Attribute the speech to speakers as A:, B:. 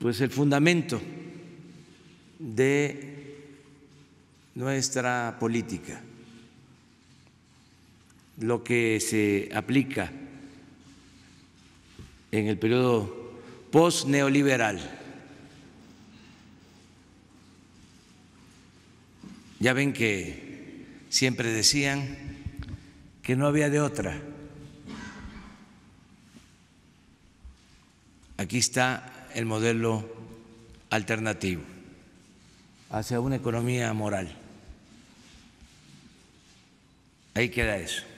A: pues el fundamento de nuestra política, lo que se aplica en el periodo post-neoliberal. Ya ven que siempre decían que no había de otra. Aquí está el modelo alternativo, hacia una economía moral. Ahí queda eso.